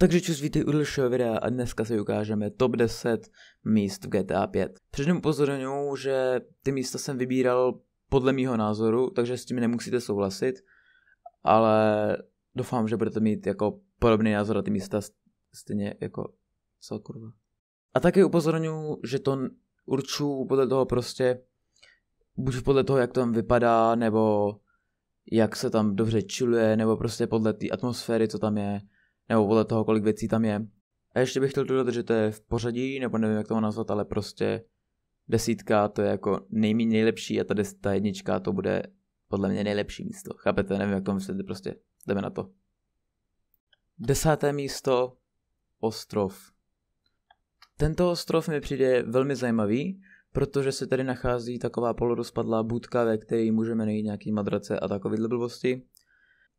Takže čus, vítej u dalšího videa a dneska si ukážeme top 10 míst v GTA 5. Předem upozorňuji, že ty místa jsem vybíral podle mýho názoru, takže s tím nemusíte souhlasit, ale doufám, že budete mít jako podobný názor na ty místa stejně jako celkurva. kurva. A taky upozorňuji, že to určuju podle toho prostě, buď podle toho, jak to tam vypadá, nebo jak se tam dobře čiluje, nebo prostě podle té atmosféry, co tam je nebo podle toho, kolik věcí tam je. A ještě bych chtěl dodat, že to je v pořadí, nebo nevím, jak to nazvat, ale prostě desítka to je jako nejméně nejlepší a ta, des, ta jednička to bude podle mě nejlepší místo. Chápete? Nevím, jak to myslíte, prostě jdeme na to. Desáté místo, ostrov. Tento ostrov mi přijde velmi zajímavý, protože se tady nachází taková polorozpadlá budka, ve které můžeme najít nějaký madrace a takové blbosti.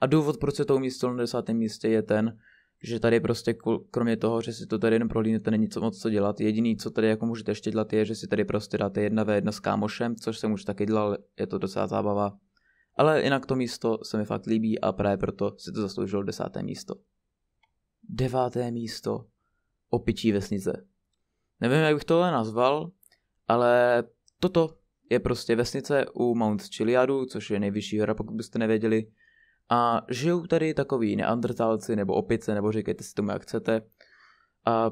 A důvod, proč se to umístilo na desátém místě, je ten, že tady prostě kromě toho, že si to tady jenom prohlídnete, není co moc co dělat. Jediný, co tady jako můžete ještě dělat, je, že si tady prostě dáte jedna ve jedna s kámošem, což jsem už taky dělal, je to docela zábava. Ale jinak to místo se mi fakt líbí a právě proto si to zasloužilo desáté místo. Deváté místo. Opičí vesnice. Nevím, jak bych tohle nazval, ale toto je prostě vesnice u Mount Chiliadu, což je nejvyšší hora, pokud byste nevěděli. A žijou tady takový neandrtálci nebo opice, nebo říkejte si tomu, jak chcete. A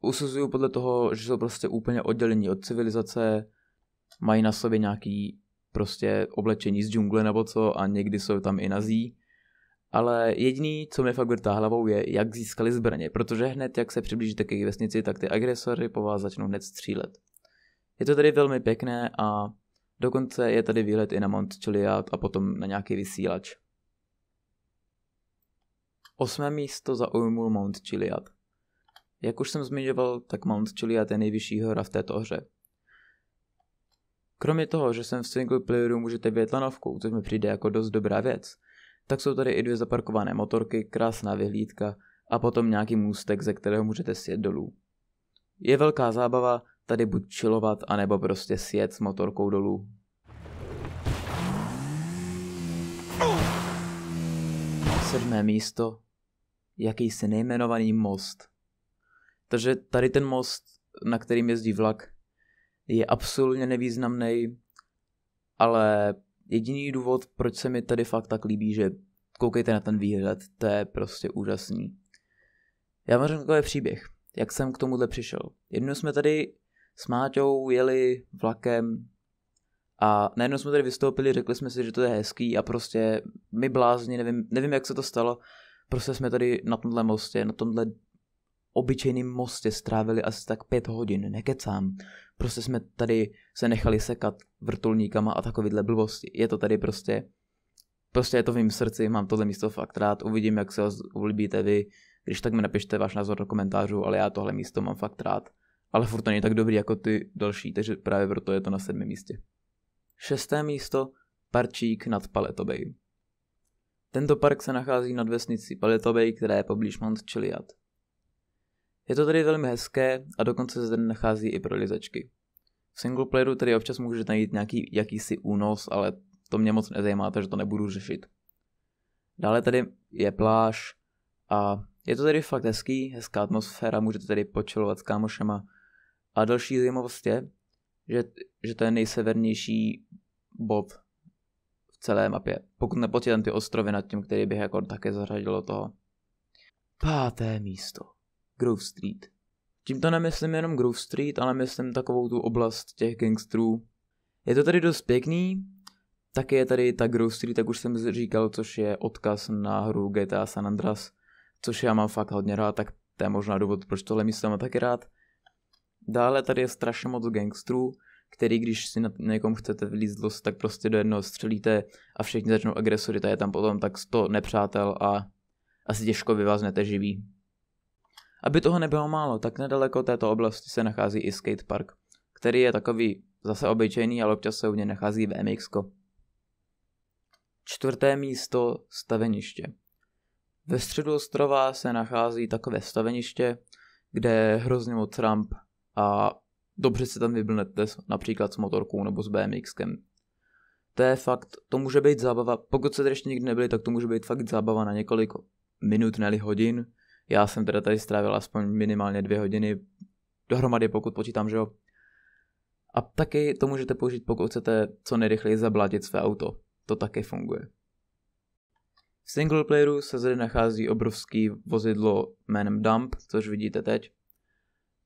usuzují podle toho, že jsou prostě úplně oddělení od civilizace, mají na sobě nějaký prostě oblečení z džungle nebo co a někdy jsou tam i nazí. Ale jediný, co mě fakt vrtá hlavou, je, jak získali zbraně, protože hned, jak se přiblížíte k jejich vesnici, tak ty agresory po vás začnou hned střílet. Je to tady velmi pěkné a dokonce je tady výlet i na Mount Chiliad a potom na nějaký vysílač. Osmé místo zaujmul Mount Chiliad. Jak už jsem zmiňoval, tak Mount Chiliad je nejvyšší hora v této hře. Kromě toho, že sem v single playeru můžete vyjet lanovkou, což mi přijde jako dost dobrá věc, tak jsou tady i dvě zaparkované motorky, krásná vyhlídka a potom nějaký můstek, ze kterého můžete sjet dolů. Je velká zábava tady buď chillovat, anebo prostě sjet s motorkou dolů. Sedmé místo jakýsi nejmenovaný most. Takže tady ten most, na kterým jezdí vlak, je absolutně nevýznamný, ale jediný důvod, proč se mi tady fakt tak líbí, že koukejte na ten výhled, to je prostě úžasný. Já vám řeknu takový příběh, jak jsem k tomuhle přišel. Jednou jsme tady s Máťou jeli vlakem a najednou jsme tady vystoupili, řekli jsme si, že to je hezký a prostě my blázni, nevím, nevím jak se to stalo, Prostě jsme tady na tomhle mostě, na tomhle obyčejným mostě strávili asi tak pět hodin, nekecám. Prostě jsme tady se nechali sekat vrtulníkama a takovýhle blbosti. Je to tady prostě, prostě je to v mým srdci, mám tohle místo fakt rád, uvidím, jak se ho ulíbíte vy, když tak mi napište váš názor do komentářů, ale já tohle místo mám fakt rád. Ale furt to není tak dobrý jako ty další, takže právě proto je to na sedmém místě. Šesté místo, Parčík nad Paletobej. Tento park se nachází nad vesnicí Paletovej, která je poblíž Mount Chiliad. Je to tady velmi hezké a dokonce se zde nachází i lizečky. V playeru tady občas můžete najít nějaký jakýsi únos, ale to mě moc nezajímá, takže to nebudu řešit. Dále tady je pláž a je to tady fakt hezký, hezká atmosféra, můžete tady počelovat s kámošema. A další zajímavost je, že, že to je nejsevernější bod celé mapě. Pokud nepočítám ty ostrovy nad tím, který bych jako také zařadil do toho. Páté místo. Grove Street. Tímto nemyslím jenom Grove Street, ale myslím takovou tu oblast těch gangstrů. Je to tady dost pěkný, taky je tady ta Grove Street, jak už jsem říkal, což je odkaz na hru GTA San Andreas, což já mám fakt hodně rád, tak to je možná důvod, proč tohle místo mám taky rád. Dále tady je strašně moc gangstrů, který když si na někom chcete vylít zlost, tak prostě do jednoho střelíte a všichni začnou agresory, je tam potom tak 100 nepřátel a asi těžko vyváznete živý. Aby toho nebylo málo, tak nedaleko této oblasti se nachází i skatepark, který je takový zase obyčejný, ale občas se u něj nachází mx -ko. Čtvrté místo staveniště. Ve středu ostrova se nachází takové staveniště, kde je hrozně moc ramp a dobře se tam vyblnete například s motorkou nebo s BMXkem. To je fakt, to může být zábava, pokud se tady ještě nikdy nebyli, tak to může být fakt zábava na několik minut, neli hodin. Já jsem teda tady strávil aspoň minimálně dvě hodiny dohromady, pokud počítám, že jo. A taky to můžete použít, pokud chcete co nejrychleji zablatit své auto. To také funguje. V single playeru se zde nachází obrovský vozidlo jménem Dump, což vidíte teď.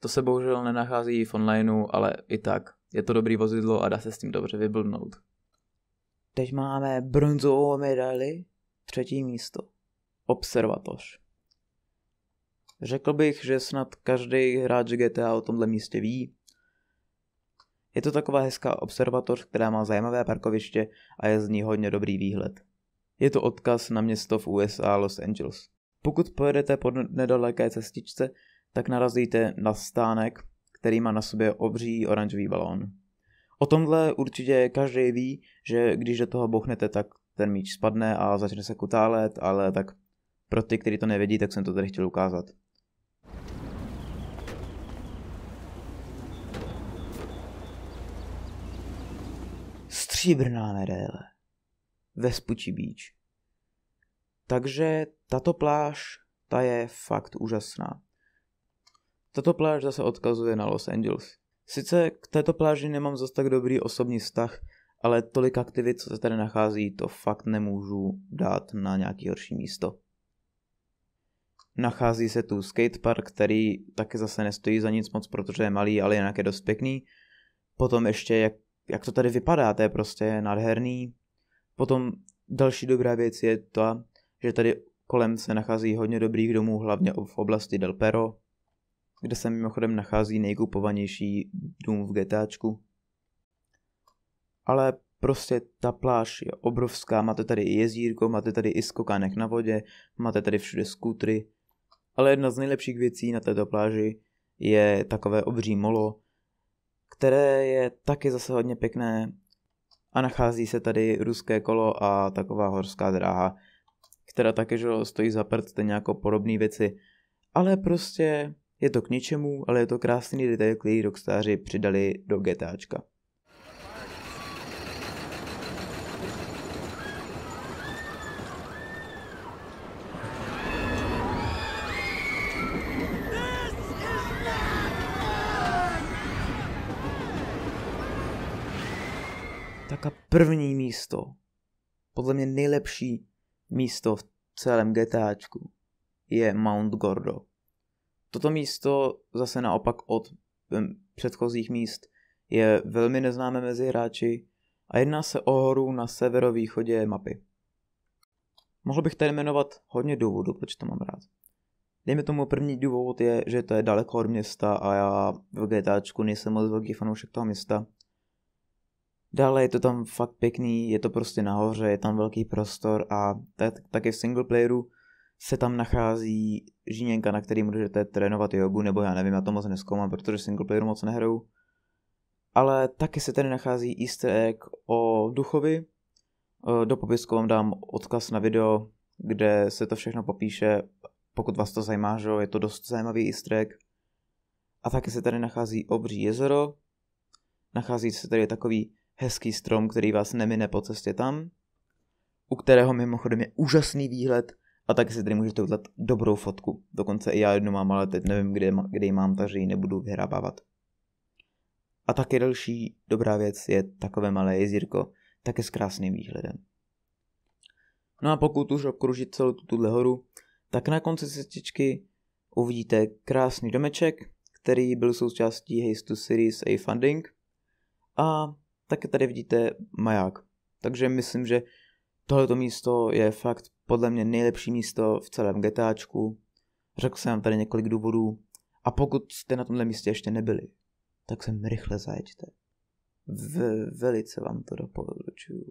To se bohužel nenachází v onlineu, ale i tak. Je to dobrý vozidlo a dá se s tím dobře vyblbnout. Teď máme bronzovou medaili, třetí místo. Observatoř. Řekl bych, že snad každý hráč GTA o tomhle místě ví. Je to taková hezká observatoř, která má zajímavé parkoviště a je z ní hodně dobrý výhled. Je to odkaz na město v USA Los Angeles. Pokud pojedete po nedaleké cestičce, tak narazíte na stánek, který má na sobě obří oranžový balón. O tomhle určitě každý ví, že když do toho bouchnete, tak ten míč spadne a začne se kutálet, ale tak pro ty, kteří to nevědí, tak jsem to tady chtěl ukázat. Stříbrná medaile. Vespuči bíč. Takže tato pláž, ta je fakt úžasná. Tato pláž zase odkazuje na Los Angeles. Sice k této pláži nemám zas tak dobrý osobní vztah, ale tolik aktivit, co se tady nachází, to fakt nemůžu dát na nějaký horší místo. Nachází se tu skatepark, který taky zase nestojí za nic moc, protože je malý, ale jinak je dost pěkný. Potom ještě, jak, jak to tady vypadá, to je prostě nádherný. Potom další dobrá věc je ta, že tady kolem se nachází hodně dobrých domů, hlavně v oblasti Del Pero, kde se mimochodem nachází nejkupovanější dům v GTAčku. Ale prostě ta pláž je obrovská, máte tady i jezírko, máte tady i skokánek na vodě, máte tady všude skutry, Ale jedna z nejlepších věcí na této pláži je takové obří molo, které je taky zase hodně pěkné a nachází se tady ruské kolo a taková horská dráha, která také že stojí za prd, stejně jako podobné věci. Ale prostě je to k ničemu, ale je to krásný detail, který Rockstáři přidali do GTAčka. Tak a první místo, podle mě nejlepší místo v celém GTAčku, je Mount Gordo. Toto místo zase naopak od předchozích míst je velmi neznámé mezi hráči a jedná se o horu na severovýchodě mapy. Mohl bych tady jmenovat hodně důvodů, proč to mám rád. Dejme tomu první důvod je, že to je daleko od města a já v GTAčku nejsem moc velký fanoušek toho města. Dále je to tam fakt pěkný, je to prostě nahoře, je tam velký prostor a taky v singleplayeru se tam nachází žíněnka, na který můžete trénovat jogu, nebo já nevím, já to moc neskoumám, protože single player moc nehrou. Ale taky se tady nachází easter egg o duchovi. Eh, do popisku vám dám odkaz na video, kde se to všechno popíše. Pokud vás to zajímá, že je to dost zajímavý easter egg. A taky se tady nachází obří jezero. Nachází se tady takový hezký strom, který vás nemine po cestě tam. U kterého mimochodem je úžasný výhled a taky si tady můžete udělat dobrou fotku. Dokonce i já jednu mám, ale teď nevím, kde, kde ji mám, takže ji nebudu vyhrabávat. A taky další dobrá věc je takové malé jezírko, také s krásným výhledem. No a pokud už obkružit celou tuto horu, tak na konci cestičky uvidíte krásný domeček, který byl součástí Haste to Series A Funding a taky tady vidíte maják. Takže myslím, že tohleto místo je fakt podle mě nejlepší místo v celém getáčku. Řekl jsem vám tady několik důvodů. A pokud jste na tomhle místě ještě nebyli, tak sem rychle zajďte. V, velice vám to doporučuju.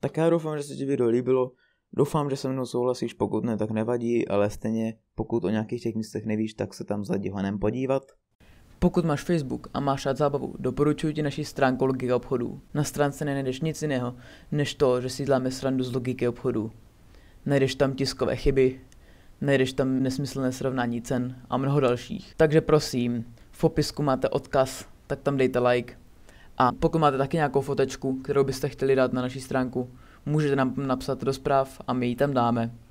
Tak já doufám, že se ti video líbilo. Doufám, že se mnou souhlasíš, pokud ne, tak nevadí, ale stejně pokud o nějakých těch místech nevíš, tak se tam za dívanem podívat. Pokud máš Facebook a máš rád zábavu, doporučuji ti naší stránku Logika obchodů. Na stránce nenajdeš nic jiného, než to, že si děláme srandu z logiky obchodů. Najdeš tam tiskové chyby, najdeš tam nesmyslné srovnání cen a mnoho dalších. Takže prosím, v popisku máte odkaz, tak tam dejte like. A pokud máte taky nějakou fotečku, kterou byste chtěli dát na naší stránku, můžete nám napsat do zpráv a my ji tam dáme.